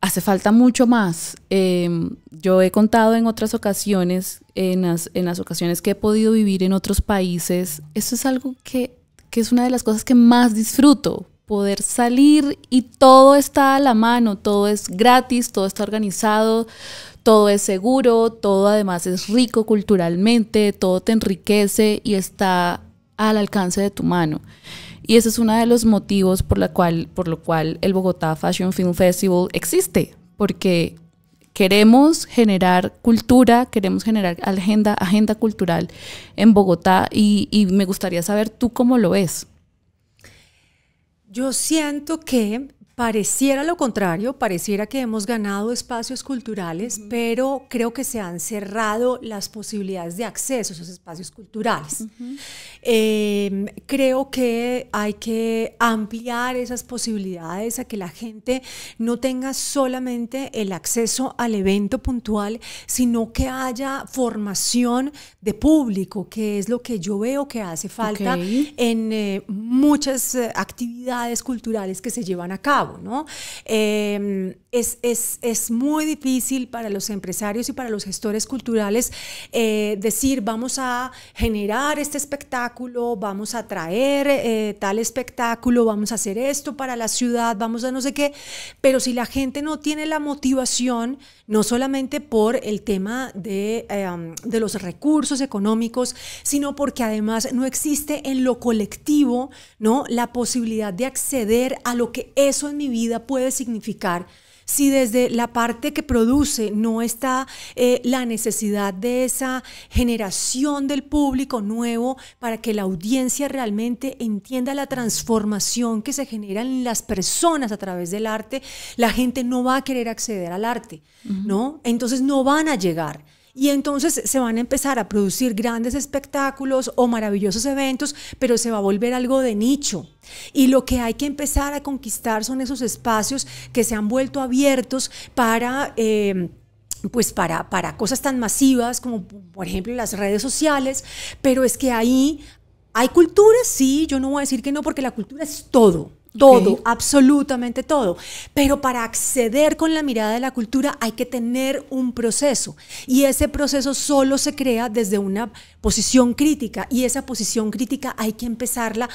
hace falta mucho más. Em, yo he contado en otras ocasiones, en las, ocasiones que he podido vivir en otros países, eso es algo que, que es una de las cosas que más disfruto, poder salir y todo está a la mano, todo es gratis, todo está organizado, todo es seguro, todo además es rico culturalmente, todo te enriquece y está al alcance de tu mano. Y ese es uno de los motivos por, la cual, por lo cual el Bogotá Fashion Film Festival existe, porque queremos generar cultura, queremos generar agenda, agenda cultural en Bogotá y me gustaría saber tú cómo lo ves. Yo siento que Pareciera lo contrario, pareciera que hemos ganado espacios culturales, pero creo que se han cerrado las posibilidades de acceso a esos espacios culturales. Em, creo que hay que ampliar esas posibilidades a que la gente no tenga solamente el acceso al evento puntual, sino que haya formación de público, que es lo que yo veo que hace falta en eh, muchas eh, actividades culturales que se llevan a cabo. ¿no? Em, es, muy difícil para los empresarios y para los gestores culturales eh, decir, vamos a generar este espectáculo, vamos a traer eh, tal espectáculo, vamos a hacer esto para la ciudad, vamos a no sé qué, pero si la gente no tiene la motivación, no solamente por el tema de, em, los recursos económicos, sino porque además no existe en lo colectivo ¿no? la posibilidad de acceder a lo que eso mi vida puede significar si desde la parte que produce no está eh, la necesidad de esa generación del público nuevo para que la audiencia realmente entienda la transformación que se genera en las personas a través del arte, la gente no va a querer acceder al arte, ¿no? Entonces no van a llegar. Y entonces se van a empezar a producir grandes espectáculos o maravillosos eventos, pero se va a volver algo de nicho. Y lo que hay que empezar a conquistar son esos espacios que se han vuelto abiertos para... Em, pues para, para cosas tan masivas como por ejemplo las redes sociales, pero es que ahí hay cultura, sí, yo no voy a decir que no, porque la cultura es todo. Todo, absolutamente todo. Pero para acceder con la mirada de la cultura hay que tener un proceso. Y ese proceso solo se crea desde una posición crítica. Y esa posición crítica hay que empezarla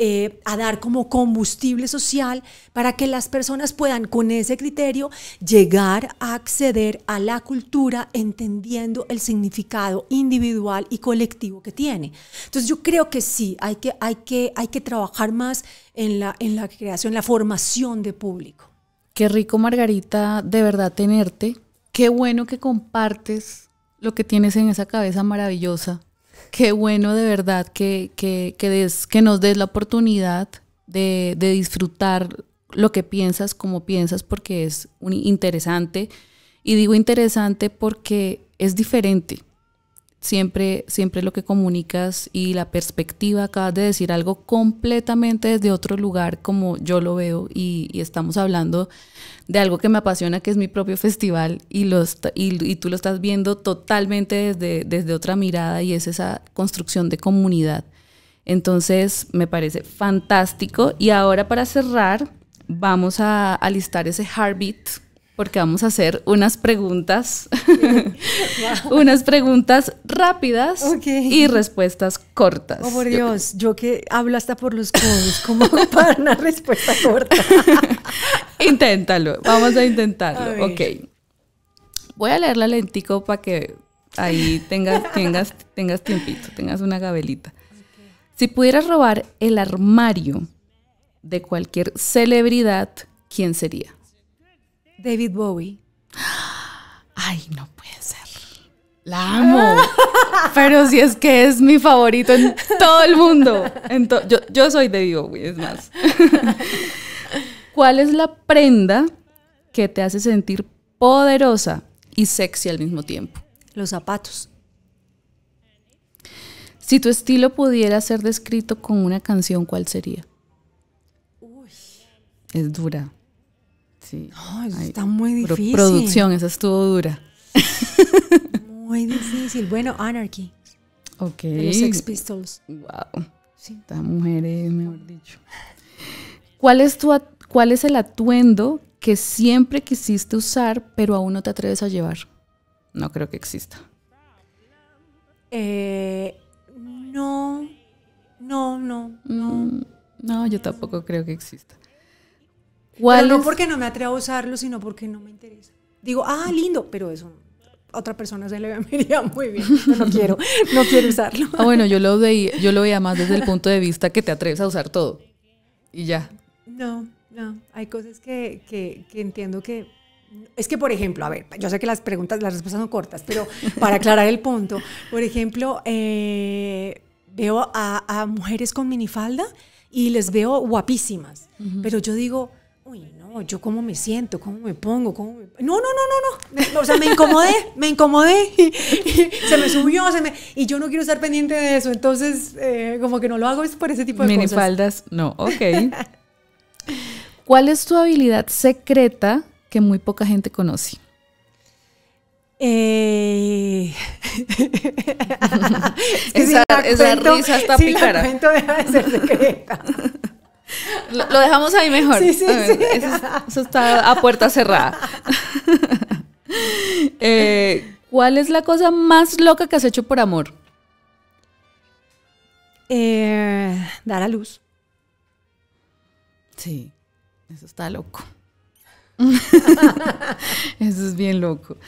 eh, a, dar como combustible social para que las personas puedan con ese criterio llegar a acceder a la cultura entendiendo el significado individual y colectivo que tiene. Entonces yo creo que sí, hay que, hay que, hay que trabajar más en la, en la creación, la formación de público. Qué rico, Margarita, de verdad tenerte. Qué bueno que compartes lo que tienes en esa cabeza maravillosa. Qué bueno de verdad que, que, nos des la oportunidad de, disfrutar lo que piensas, como piensas, porque es interesante. Y digo interesante porque es diferente siempre, siempre lo que comunicas y la perspectiva, acabas de decir algo completamente desde otro lugar como yo lo veo y, estamos hablando de algo que me apasiona, que es mi propio festival y, los, y, tú lo estás viendo totalmente desde, desde otra mirada y es esa construcción de comunidad. Entonces, me parece fantástico. Y ahora para cerrar, vamos a, alistar ese heartbeat porque vamos a hacer unas preguntas, unas preguntas rápidas y respuestas cortas. Oh, por Dios, yo, que hablo hasta por los codos, como para una respuesta corta. Inténtalo, vamos a intentarlo. ok. Voy a leerla la lentico para que ahí tengas, tengas, tengas tiempito, tengas una gabelita. Si pudieras robar el armario de cualquier celebridad, ¿quién sería? David Bowie. Ay, no puede ser. La amo. Pero si es que es mi favorito en todo el mundo. yo, yo, soy David Bowie, es más. ¿Cuál es la prenda que te hace sentir poderosa y sexy al mismo tiempo? Los zapatos. Si tu estilo pudiera ser descrito con una canción, ¿cuál sería? Uy. Es dura eso está muy difícil. Producción, esa estuvo dura. muy difícil. Bueno, Anarchy. Ok. los Sex Pistols. Wow. Sí. Estas mujeres, mejor dicho. ¿Cuál es, tu, ¿Cuál es el atuendo que siempre quisiste usar, pero aún no te atreves a llevar? No creo que exista. Eh, no, no, no, no. Mm, no, yo tampoco creo que exista. Pero no porque no me atrevo a usarlo, sino porque no me interesa. Digo, ah, lindo, pero eso otra persona se le vería muy bien. no quiero, no quiero usarlo. Ah, bueno, yo lo veía, yo lo más desde el punto de vista que te atreves a usar todo. Y ya. No, no. Hay cosas que, entiendo que es que, por ejemplo, a ver, yo sé que las preguntas, las respuestas son cortas, pero para aclarar el punto, por ejemplo, eh, veo a, mujeres con minifalda y les veo guapísimas, pero yo digo, no, yo cómo me siento, cómo me pongo, cómo No, no, no, no, no. O sea, me incomodé, me incomodé. se me subió, se me... Y yo no quiero estar pendiente de eso. Entonces, eh, como que no lo hago es por ese tipo de cosas. cosas. no, ok. ¿Cuál es tu habilidad secreta que muy poca gente conoce? Eh... es esa, risa está pícara. La deja de ser secreta. Lo, dejamos ahí mejor. Eso, está a puerta cerrada. Eh, ¿Cuál es la cosa más loca que has hecho por amor? Eh, dar a luz. Sí, eso está loco. eso es bien loco.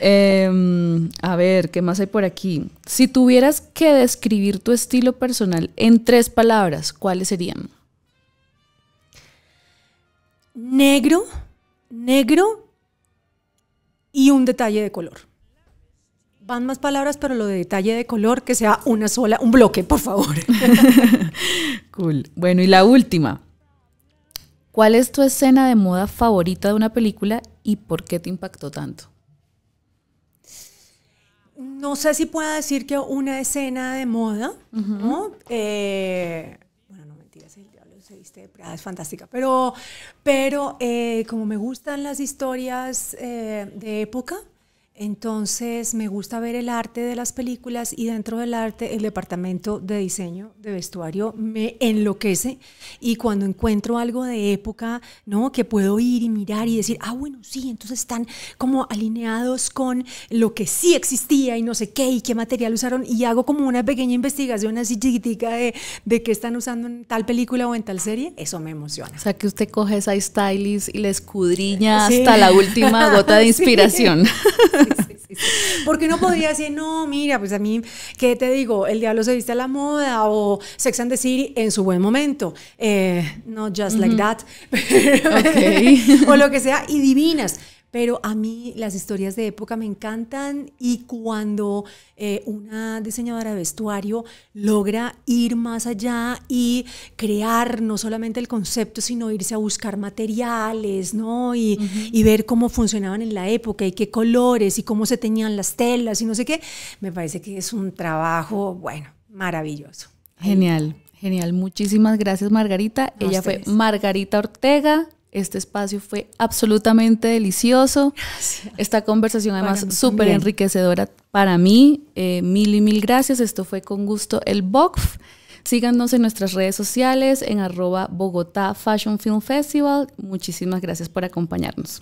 Em, a ver, ¿qué más hay por aquí? Si tuvieras que describir tu estilo personal en tres palabras, ¿cuáles serían? negro, negro y un detalle de color. Van más palabras, pero lo de detalle de color, que sea una sola, un bloque, por favor. cool. Bueno, y la última. ¿Cuál es tu escena de moda favorita de una película y por qué te impactó tanto? No sé si pueda decir que una escena de moda, ¿no? Eh, este, es fantástica. Pero, pero eh, como me gustan las historias eh, de época, entonces me gusta ver el arte de las películas y dentro del arte el departamento de diseño de vestuario me enloquece y cuando encuentro algo de época, ¿no? Que puedo ir y mirar y decir, ah, bueno, sí, entonces están como alineados con lo que sí existía y no sé qué y qué material usaron y hago como una pequeña investigación así chiquitica de, de qué están usando en tal película o en tal serie, eso me emociona. O sea que usted coge esa stylist y la escudriña hasta la última gota de inspiración. Porque no podría decir, no, mira, pues a mí, ¿qué te digo? El diablo se viste a la moda o Sex and the City en su buen momento. Eh, no, just like that. o lo que sea, y divinas pero a mí las historias de época me encantan y cuando eh, una diseñadora de vestuario logra ir más allá y crear no solamente el concepto, sino irse a buscar materiales, ¿no? Y, ver cómo funcionaban en la época y qué colores y cómo se tenían las telas y no sé qué, me parece que es un trabajo, bueno, maravilloso. Genial. Genial, muchísimas gracias Margarita. Ella fue Margarita Ortega, este espacio fue absolutamente delicioso. Esta conversación además súper enriquecedora para mí. Eh, mil y mil gracias. Esto fue con gusto el BOCF. Síganos en nuestras redes sociales en arroba Bogotá Fashion Film Festival. Muchísimas gracias por acompañarnos.